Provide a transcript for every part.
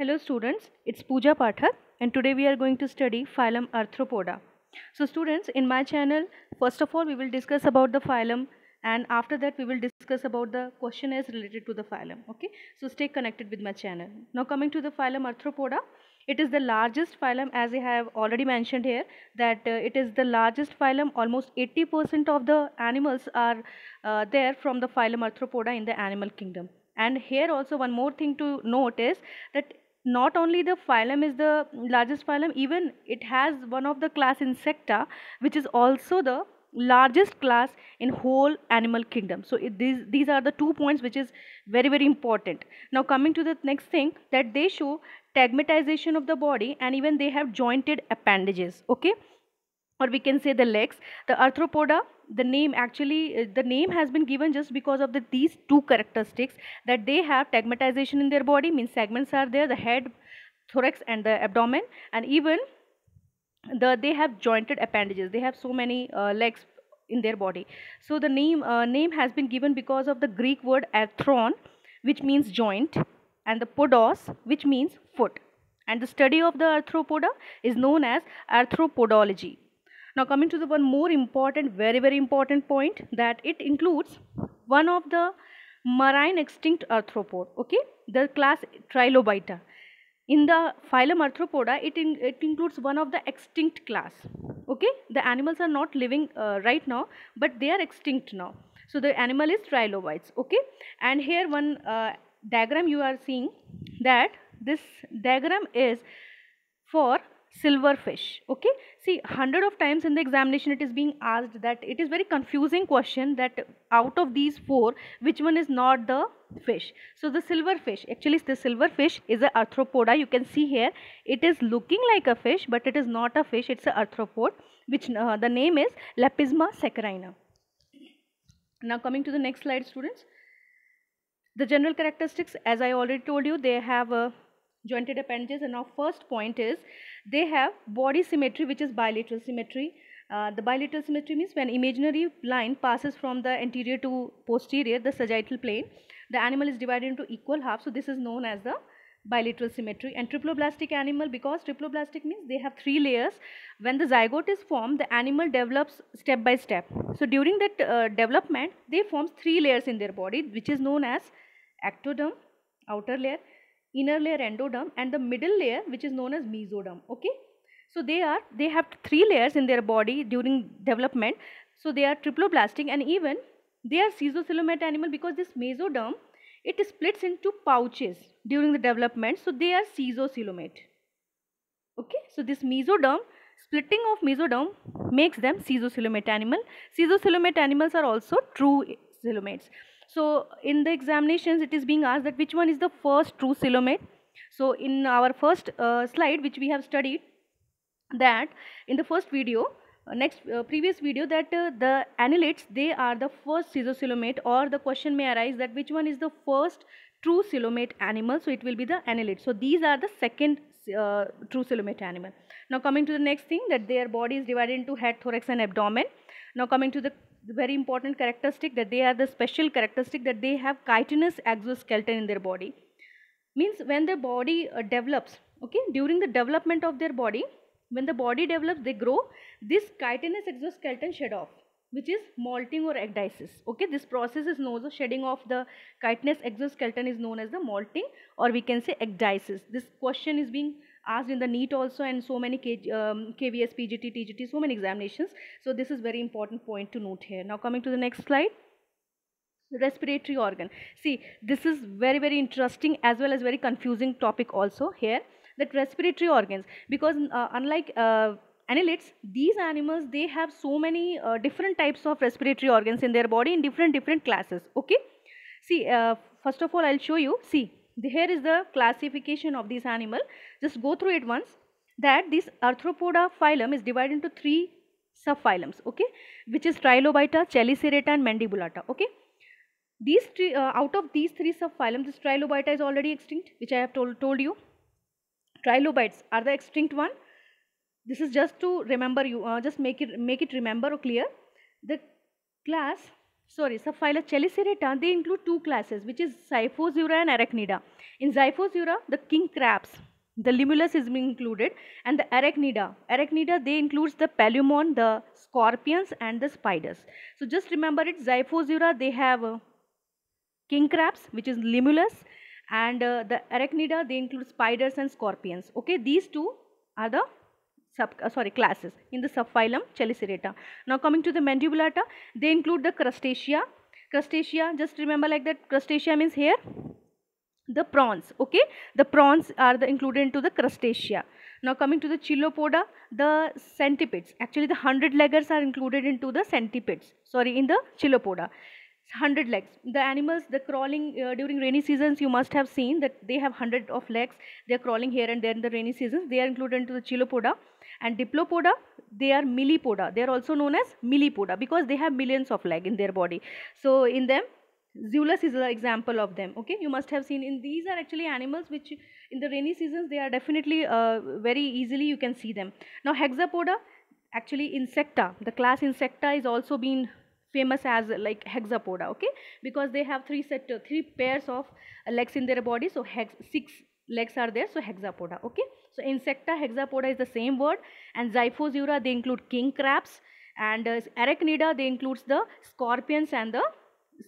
Hello students, it's Pooja Pathak and today we are going to study phylum Arthropoda. So students, in my channel, first of all we will discuss about the phylum and after that we will discuss about the question as related to the phylum. Okay, so stay connected with my channel. Now coming to the phylum Arthropoda, it is the largest phylum as I have already mentioned here that uh, it is the largest phylum almost 80% of the animals are uh, there from the phylum Arthropoda in the animal kingdom. And here also one more thing to note is that not only the phylum is the largest phylum even it has one of the class insecta which is also the largest class in whole animal kingdom so it, these these are the two points which is very very important now coming to the next thing that they show tagmatization of the body and even they have jointed appendages okay or we can say the legs the arthropoda the name actually uh, the name has been given just because of the, these two characteristics that they have tegmatization in their body means segments are there the head thorax and the abdomen and even the they have jointed appendages they have so many uh, legs in their body so the name uh, name has been given because of the greek word arthron which means joint and the podos which means foot and the study of the arthropoda is known as arthropodology now coming to the one more important, very very important point that it includes one of the marine extinct arthropod, okay, the class Trilobita. In the phylum Arthropoda, it, in, it includes one of the extinct class, okay. The animals are not living uh, right now, but they are extinct now. So the animal is trilobites, okay. And here one uh, diagram you are seeing that this diagram is for Silver fish, okay see hundred of times in the examination it is being asked that it is very confusing question that out of these four which one is not the fish so the silver fish actually the silver fish is a arthropoda you can see here it is looking like a fish but it is not a fish it's a arthropod which uh, the name is lepisma saccharina now coming to the next slide students the general characteristics as i already told you they have a jointed appendages and our first point is they have body symmetry which is bilateral symmetry uh, the bilateral symmetry means when imaginary line passes from the anterior to posterior the sagittal plane the animal is divided into equal half so this is known as the bilateral symmetry and triploblastic animal because triploblastic means they have three layers when the zygote is formed the animal develops step by step so during that uh, development they forms three layers in their body which is known as ectoderm outer layer inner layer endoderm and the middle layer which is known as mesoderm okay so they are they have three layers in their body during development so they are triploblastic and even they are schizocellumet animal because this mesoderm it splits into pouches during the development so they are schizocellumet okay so this mesoderm splitting of mesoderm makes them schizocellumet animal schizocellumet animals are also true celumates so in the examinations, it is being asked that which one is the first true silomate. So in our first uh, slide, which we have studied, that in the first video, uh, next uh, previous video that uh, the annelids they are the first silomate. or the question may arise that which one is the first true silomate animal so it will be the annelid so these are the second uh, true silomate animal. Now coming to the next thing that their body is divided into head, thorax and abdomen. Now coming to the very important characteristic that they are the special characteristic that they have chitinous exoskeleton in their body means when the body uh, develops okay during the development of their body when the body develops they grow this chitinous exoskeleton shed off which is molting or ecdysis okay this process is known as shedding off the chitinous exoskeleton is known as the molting or we can say ecdysis this question is being asked in the NEET also and so many K, um, KVS, PGT, TGT, so many examinations. So this is very important point to note here. Now coming to the next slide respiratory organ see this is very very interesting as well as very confusing topic also here that respiratory organs because uh, unlike uh, annelids these animals they have so many uh, different types of respiratory organs in their body in different different classes okay see uh, first of all i'll show you see here is the classification of this animal just go through it once that this arthropoda phylum is divided into three subphylums okay which is trilobita chelicerata and mandibulata okay these three uh, out of these three subphylums this trilobita is already extinct which i have told told you trilobites are the extinct one this is just to remember you uh, just make it make it remember or clear the class sorry, subphyla Chelicirrhata, they include two classes, which is Xiphosaura and Arachnida. In Xiphosaura, the king crabs, the Limulus is included, and the Arachnida. Arachnida, they includes the Palumon, the scorpions, and the spiders. So just remember it, Xiphosaura, they have uh, king crabs, which is Limulus, and uh, the Arachnida, they include spiders and scorpions. Okay, these two are the sub uh, sorry classes in the subphylum Chelicerata. Now coming to the mandibulata, they include the crustacea. Crustacea, just remember like that. Crustacea means here the prawns. Okay, the prawns are the included into the crustacea. Now coming to the Chilopoda, the centipedes. Actually, the hundred leggers are included into the centipedes. Sorry, in the Chilopoda. 100 legs the animals the crawling uh, during rainy seasons you must have seen that they have 100 of legs they are crawling here and there in the rainy seasons they are included into the chilopoda and diplopoda they are millipoda they are also known as millipoda because they have millions of legs in their body so in them Zulus is an example of them. Okay, you must have seen in these are actually animals which in the rainy seasons they are definitely uh, very easily you can see them. Now hexapoda, actually insecta, the class insecta is also been famous as like hexapoda. Okay, because they have three set three pairs of uh, legs in their body. So hex six legs are there so hexapoda okay so insecta hexapoda is the same word and xiphosaura they include king crabs and uh, arachnida they includes the scorpions and the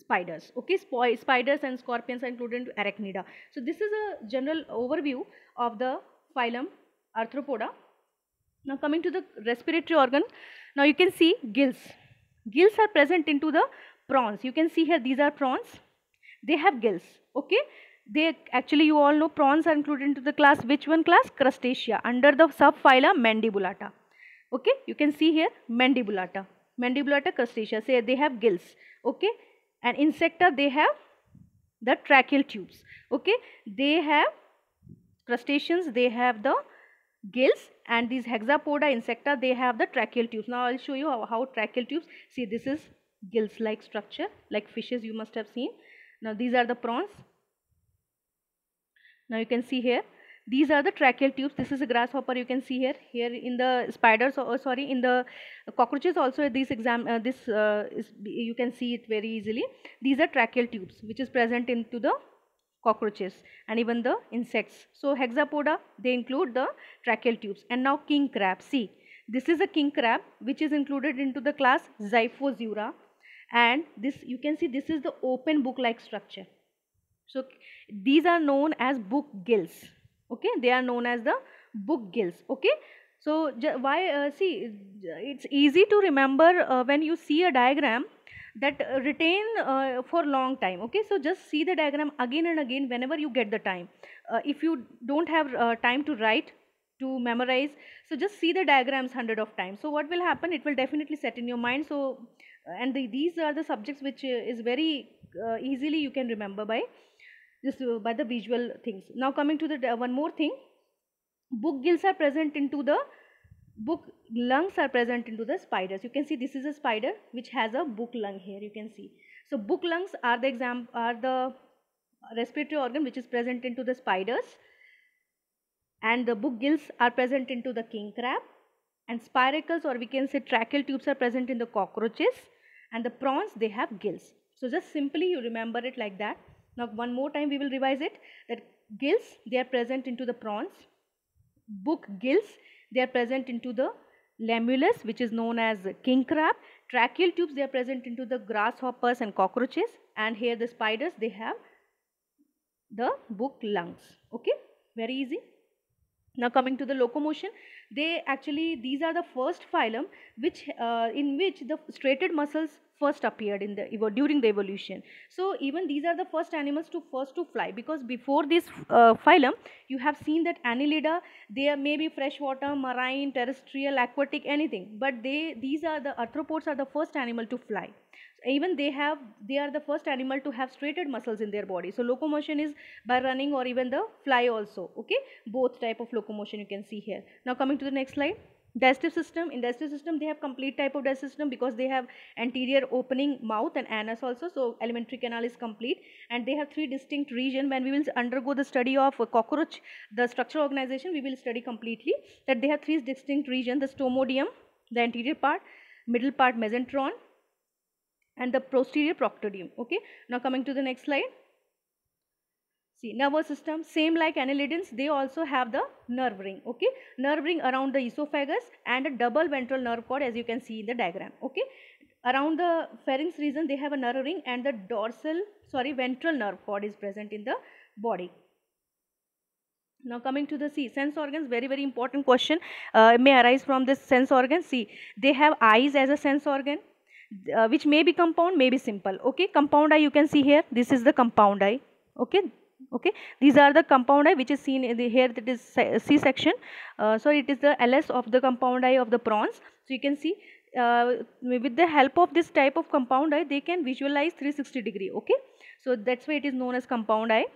spiders okay Sp spiders and scorpions are included in arachnida so this is a general overview of the phylum arthropoda now coming to the respiratory organ now you can see gills gills are present into the prawns you can see here these are prawns they have gills okay they actually you all know prawns are included into the class which one class crustacea under the subphylum mandibulata okay you can see here mandibulata mandibulata crustacea say they have gills okay and insecta they have the tracheal tubes okay they have crustaceans they have the gills and these hexapoda insecta they have the tracheal tubes now i'll show you how, how tracheal tubes see this is gills like structure like fishes you must have seen now these are the prawns now you can see here these are the tracheal tubes this is a grasshopper you can see here here in the spiders or sorry in the cockroaches also this exam uh, this uh, is, you can see it very easily these are tracheal tubes which is present into the cockroaches and even the insects so hexapoda they include the tracheal tubes and now king crab see this is a king crab which is included into the class xiphosaura and this you can see this is the open book like structure so these are known as book gills. Okay, they are known as the book gills. Okay, so why uh, see it's easy to remember uh, when you see a diagram that uh, retain uh, for long time. Okay, so just see the diagram again and again whenever you get the time. Uh, if you don't have uh, time to write to memorize so just see the diagrams hundred of times so what will happen it will definitely set in your mind so and the, these are the subjects which is very easily you can remember by just uh, by the visual things. Now coming to the one more thing, book gills are present into the book lungs are present into the spiders. You can see this is a spider which has a book lung here. You can see. So book lungs are the exam are the respiratory organ which is present into the spiders and the book gills are present into the king crab and spiracles or we can say tracheal tubes are present in the cockroaches and the prawns they have gills. So just simply you remember it like that. Now one more time we will revise it that gills they are present into the prawns, book gills they are present into the lamellus which is known as king crab, tracheal tubes they are present into the grasshoppers and cockroaches and here the spiders they have the book lungs okay very easy now coming to the locomotion they actually these are the first phylum which uh, in which the striated muscles first appeared in the during the evolution so even these are the first animals to first to fly because before this uh, phylum you have seen that annelida they may be freshwater marine terrestrial aquatic anything but they these are the arthropods are the first animal to fly even they have they are the first animal to have straighted muscles in their body so locomotion is by running or even the fly also okay both type of locomotion you can see here now coming to the next slide digestive system in digestive system they have complete type of digestive system because they have anterior opening mouth and anus also so alimentary canal is complete and they have three distinct region when we will undergo the study of cockroach the structural organization we will study completely that they have three distinct region the stomodium the anterior part middle part mesentron and the posterior proctodium okay now coming to the next slide See nervous system same like annelidans they also have the nerve ring okay nerve ring around the esophagus and a double ventral nerve cord as you can see in the diagram okay around the pharynx region they have a nerve ring and the dorsal sorry ventral nerve cord is present in the body now coming to the C, sense organs, very very important question uh, may arise from this sense organ. See, they have eyes as a sense organ uh, which may be compound, may be simple. Okay, compound eye you can see here, this is the compound eye. Okay, okay these are the compound i which is seen in the here that is c section uh, so it is the ls of the compound i of the prawns so you can see uh, with the help of this type of compound eye they can visualize 360 degree okay so that's why it is known as compound eye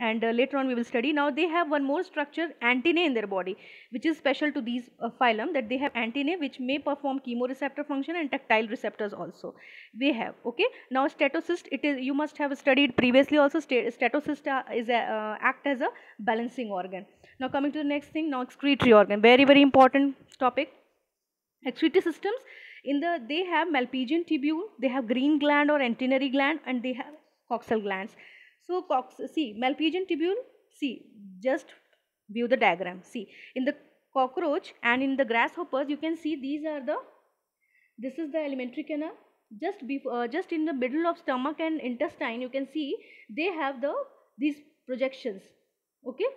and uh, later on we will study. Now they have one more structure antennae in their body which is special to these uh, phylum that they have antennae which may perform chemoreceptor function and tactile receptors also they have okay. Now statocyst it is you must have studied previously also statocyst uh, is a, uh, act as a balancing organ. Now coming to the next thing now excretory organ very very important topic excretory systems in the they have malpighian tubule they have green gland or antennary gland and they have coxal glands so cox see malpighian tubule see just view the diagram see in the cockroach and in the grasshoppers you can see these are the this is the elementary, canal just before uh, just in the middle of stomach and intestine you can see they have the these projections okay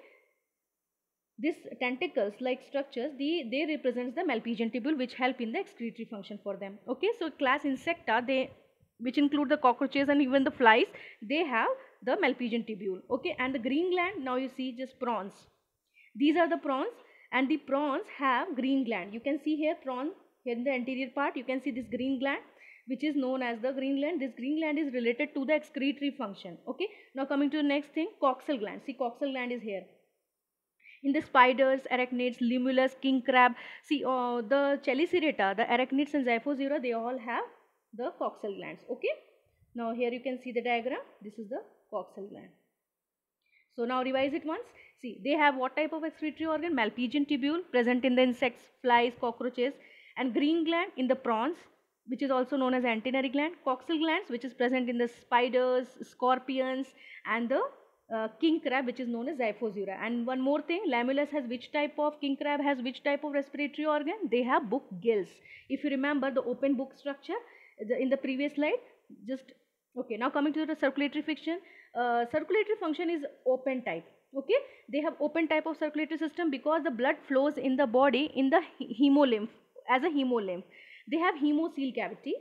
this tentacles like structures the, they represents the malpighian tubule which help in the excretory function for them okay so class insecta they which include the cockroaches and even the flies they have the Malpighian tubule. Okay, and the green gland now you see just prawns. These are the prawns and the prawns have green gland. You can see here prawn here in the anterior part you can see this green gland which is known as the green gland. This green gland is related to the excretory function. Okay, now coming to the next thing coxal gland. See coxal gland is here in the spiders, arachnids, limulus, king crab. See, uh, the chelicerata, the arachnids and Xiphosaura, they all have the coxal glands. Okay. Now here you can see the diagram. This is the coxal gland. So now revise it once. See, they have what type of excretory organ? Malpighian tubule present in the insects, flies, cockroaches and green gland in the prawns which is also known as antennary gland, coxal glands which is present in the spiders, scorpions and the uh, king crab which is known as Xiphosaura. And one more thing, lamellus has which type of, king crab has which type of respiratory organ? They have book gills. If you remember the open book structure the, in the previous slide, just okay now coming to the circulatory fiction, uh, circulatory function is open type okay they have open type of circulatory system because the blood flows in the body in the hemolymph as a hemolymph they have hemocele cavity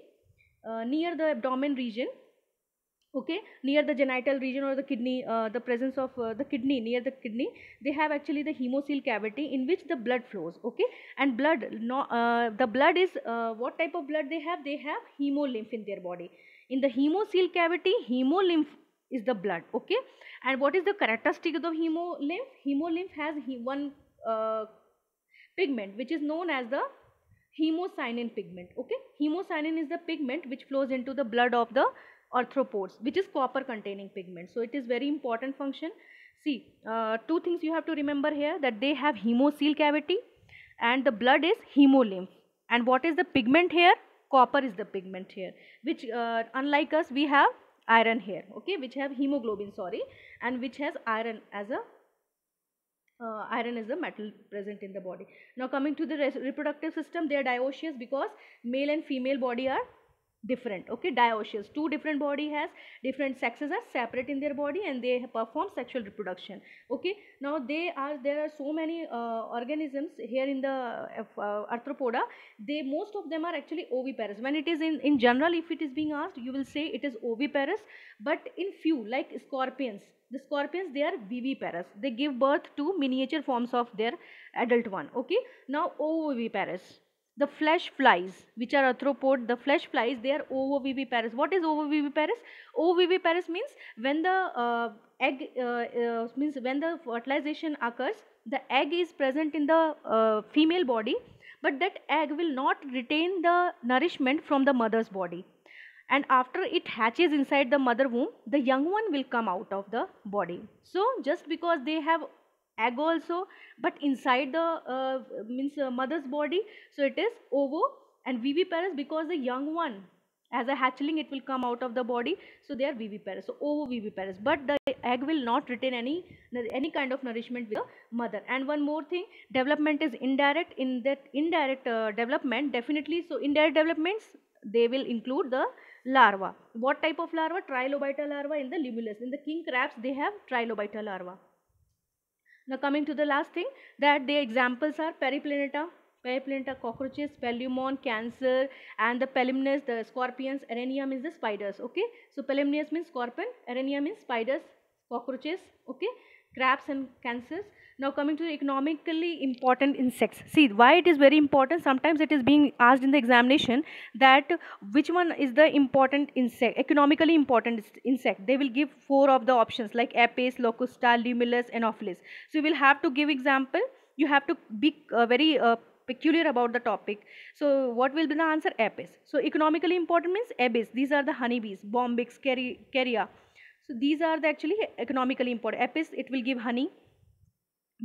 uh, near the abdomen region okay near the genital region or the kidney uh, the presence of uh, the kidney near the kidney they have actually the hemocele cavity in which the blood flows okay and blood no, uh, the blood is uh, what type of blood they have they have hemolymph in their body in the hemocele cavity hemolymph is the blood okay and what is the characteristic of the hemolymph hemolymph has he one uh, pigment which is known as the hemocyanin pigment okay hemocyanin is the pigment which flows into the blood of the arthropods which is copper containing pigment so it is very important function see uh, two things you have to remember here that they have hemocele cavity and the blood is hemolymph and what is the pigment here copper is the pigment here which uh, unlike us we have iron here okay which have hemoglobin sorry and which has iron as a uh, iron is the metal present in the body now coming to the reproductive system they are dioecious because male and female body are different okay dioecious two different body has different sexes are separate in their body and they perform sexual reproduction okay now they are there are so many uh, organisms here in the uh, uh, arthropoda they most of them are actually oviparous when it is in in general if it is being asked you will say it is oviparous but in few like scorpions the scorpions they are viviparous they give birth to miniature forms of their adult one okay now oviparous the flesh flies which are arthropod the flesh flies they are ovoviviparous what is ovoviviparous ovoviviparous means when the uh, egg uh, uh, means when the fertilization occurs the egg is present in the uh, female body but that egg will not retain the nourishment from the mother's body and after it hatches inside the mother womb the young one will come out of the body so just because they have egg also but inside the uh, means uh, mother's body so it is ovo and viviparous because the young one as a hatchling it will come out of the body so they are viviparous so ovoviviparous but the egg will not retain any any kind of nourishment with the mother and one more thing development is indirect in that indirect uh, development definitely so indirect developments they will include the larva what type of larva trilobital larva in the limulus in the king crabs they have trilobital larva now coming to the last thing that the examples are periplaneta, periplaneta cockroaches, pelumon, cancer and the pelimnes, the scorpions, arenia means the spiders, okay. So pelimnes means scorpion, arenia means spiders, cockroaches, okay, crabs and cancers now coming to the economically important insects. See why it is very important. Sometimes it is being asked in the examination that which one is the important insect, economically important insect. They will give four of the options like Apis, Locusta, Limulus, and So you will have to give example. You have to be uh, very uh, peculiar about the topic. So what will be the answer? Apis. So economically important means Apis. These are the honeybees, bombyx, carria. So these are the actually economically important. Apis, it will give honey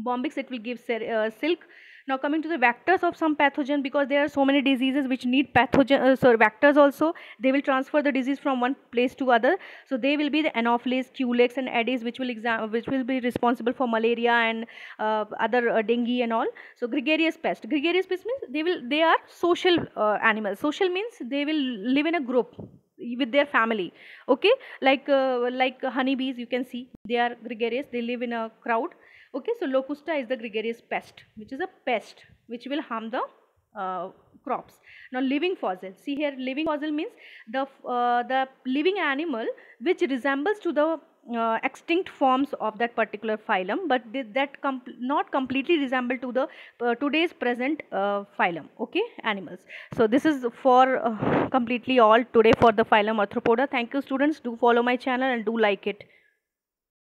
bombix it will give uh, silk now coming to the vectors of some pathogen because there are so many diseases which need pathogen uh, sorry, vectors also they will transfer the disease from one place to other so they will be the anopheles culex and aedes which will exam which will be responsible for malaria and uh, other uh, dengue and all so gregarious pest gregarious pest means they will they are social uh, animals social means they will live in a group with their family okay like uh, like honeybees you can see they are gregarious they live in a crowd okay so locusta is the gregarious pest which is a pest which will harm the uh, crops now living fossil see here living fossil means the uh, the living animal which resembles to the uh, extinct forms of that particular phylum but that com not completely resemble to the uh, today's present uh, phylum okay animals so this is for uh, completely all today for the phylum arthropoda thank you students do follow my channel and do like it